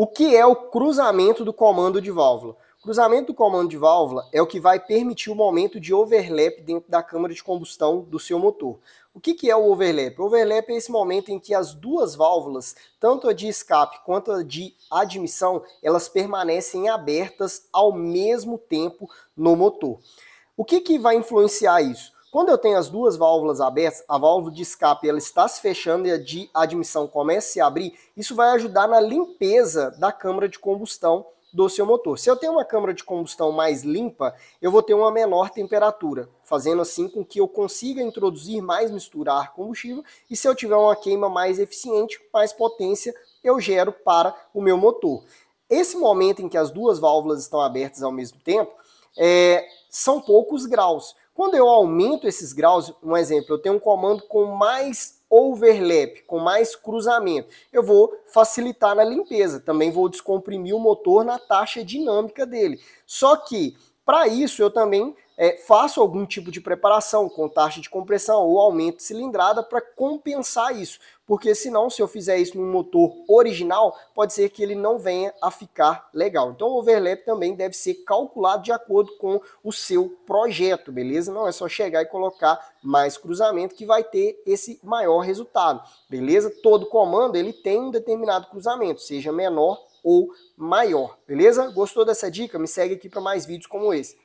O que é o cruzamento do comando de válvula? cruzamento do comando de válvula é o que vai permitir o momento de overlap dentro da câmara de combustão do seu motor. O que, que é o overlap? O overlap é esse momento em que as duas válvulas, tanto a de escape quanto a de admissão, elas permanecem abertas ao mesmo tempo no motor. O que, que vai influenciar isso? Quando eu tenho as duas válvulas abertas, a válvula de escape ela está se fechando e a de admissão começa a se abrir, isso vai ajudar na limpeza da câmara de combustão do seu motor. Se eu tenho uma câmara de combustão mais limpa, eu vou ter uma menor temperatura, fazendo assim com que eu consiga introduzir mais misturar combustível e se eu tiver uma queima mais eficiente, mais potência eu gero para o meu motor. Esse momento em que as duas válvulas estão abertas ao mesmo tempo, é, são poucos graus. Quando eu aumento esses graus, um exemplo, eu tenho um comando com mais overlap, com mais cruzamento. Eu vou facilitar na limpeza, também vou descomprimir o motor na taxa dinâmica dele. Só que, para isso, eu também é, faço algum tipo de preparação com taxa de compressão ou aumento de cilindrada para compensar isso, porque senão se eu fizer isso no motor original, pode ser que ele não venha a ficar legal. Então o overlap também deve ser calculado de acordo com o seu projeto, beleza? Não é só chegar e colocar mais cruzamento que vai ter esse maior resultado, beleza? Todo comando ele tem um determinado cruzamento, seja menor ou maior, beleza? Gostou dessa dica? Me segue aqui para mais vídeos como esse.